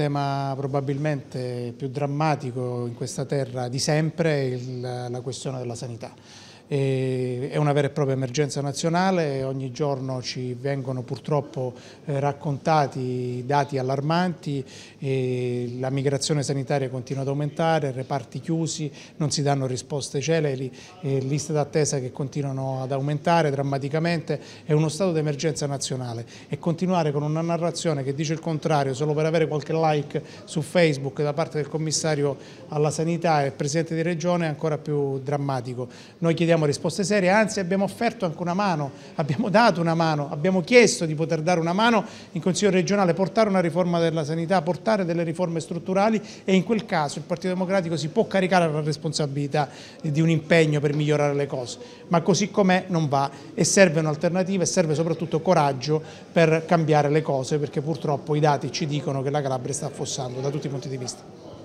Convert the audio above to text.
tema probabilmente più drammatico in questa terra di sempre, il, la questione della sanità è una vera e propria emergenza nazionale, ogni giorno ci vengono purtroppo eh, raccontati dati allarmanti, la migrazione sanitaria continua ad aumentare, reparti chiusi, non si danno risposte celeri, liste d'attesa che continuano ad aumentare drammaticamente, è uno stato di emergenza nazionale e continuare con una narrazione che dice il contrario solo per avere qualche like su Facebook da parte del commissario alla sanità e Presidente di Regione è ancora più drammatico. Noi chiediamo abbiamo risposte serie, anzi abbiamo offerto anche una mano, abbiamo dato una mano, abbiamo chiesto di poter dare una mano in Consiglio regionale, portare una riforma della sanità, portare delle riforme strutturali e in quel caso il Partito Democratico si può caricare la responsabilità di un impegno per migliorare le cose, ma così com'è non va e serve un'alternativa e serve soprattutto coraggio per cambiare le cose perché purtroppo i dati ci dicono che la Calabria sta affossando da tutti i punti di vista.